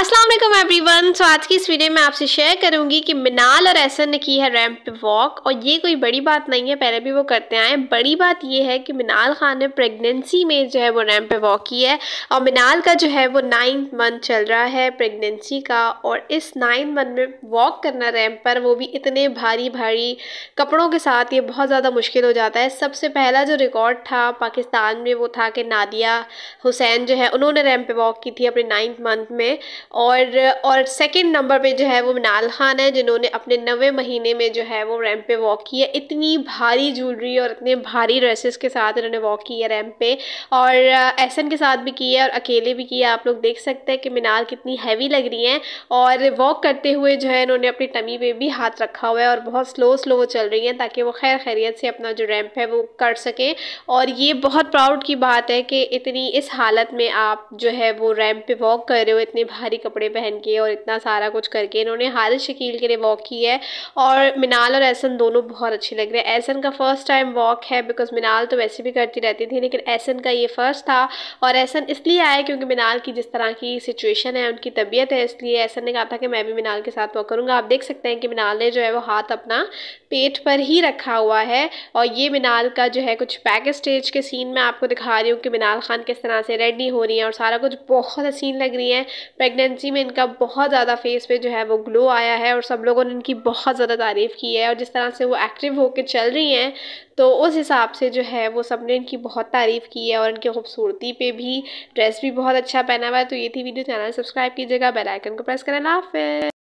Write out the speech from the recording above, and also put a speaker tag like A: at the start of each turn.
A: Aslam everyone so आज की इस वीडियो में आपसे शेयर करूंगी कि मिनाल और एहसन ने की है रैंप पे वॉक और ये कोई बड़ी बात नहीं है पहले भी वो करते आए बड़ी बात ये है कि मिनाल खान ने प्रेगनेंसी में जो है वो रैंप पे वॉक की है और मिनाल का जो है वो नाइन्थ मंथ चल रहा है प्रेगनेंसी का और इस नाइन्थ मंथ में वॉक करना रैम्प पर वो भी इतने भारी भारी कपड़ों के साथ ये बहुत ज़्यादा मुश्किल हो जाता है सबसे पहला जो रिकॉर्ड था पाकिस्तान में वो था कि नादिया हुसैन जो है उन्होंने रैम्प पे वॉक की थी अपने नाइन्थ मंथ में और और सेकंड नंबर पे जो है वो मनाल खान है जिन्होंने अपने नवे महीने में जो है वो रैंप पे वॉक किया इतनी भारी ज्वेलरी और इतने भारी ड्रेसेस के साथ इन्होंने वॉक किया रैम पे और एसन के साथ भी किया और अकेले भी किया आप लोग देख सकते हैं कि मिनाल कितनी हैवी लग रही हैं और वॉक करते हुए जो है इन्होंने अपनी टमी पर भी हाथ रखा हुआ है और बहुत स्लो स्लो वो चल रही हैं ताकि वो खैर खैरियत से अपना जो रैम्प है वो कर सकें और ये बहुत प्राउड की बात है कि इतनी इस हालत में आप जो है वो रैम्प पर वॉक कर रहे हो इतने भारी भारी कपड़े पहन के और इतना सारा कुछ करके इन्होंने हारिस शकील के लिए वॉक की है और मिनाल और एहसन दोनों बहुत अच्छे लग रहे हैं एहसन का फ़र्स्ट टाइम वॉक है बिकॉज मिनाल तो वैसे भी करती रहती थी लेकिन एहसन का ये फ़र्स्ट था और एहसन इसलिए आया क्योंकि मिनाल की जिस तरह की सिचुएशन है उनकी तबीयत है इसलिए एहसन ने कहा था कि मैं भी मिनाल के साथ वॉक करूँगा आप देख सकते हैं कि मिनाल ने जो है वो हाथ अपना पेट पर ही रखा हुआ है और ये मिनाल का जो है कुछ बैक स्टेज के सीन में आपको दिखा रही हूँ कि मिनाल खान किस तरह से रेडी हो रही है और सारा कुछ बहुत हसीन लग रही हैं प्रेगनेंसी में इनका बहुत ज़्यादा फेस पे जो है वो ग्लो आया है और सब लोगों ने इनकी बहुत ज़्यादा तारीफ़ की है और जिस तरह से वो एक्टिव होकर चल रही हैं तो उस हिसाब से जो है वो सब ने इनकी बहुत तारीफ़ की है और इनकी खूबसूरती पे भी ड्रेस भी बहुत अच्छा पहना हुआ है तो ये थी वीडियो चैनल सब्सक्राइब कीजिएगा बेलाइकन को प्रेस करें लाफ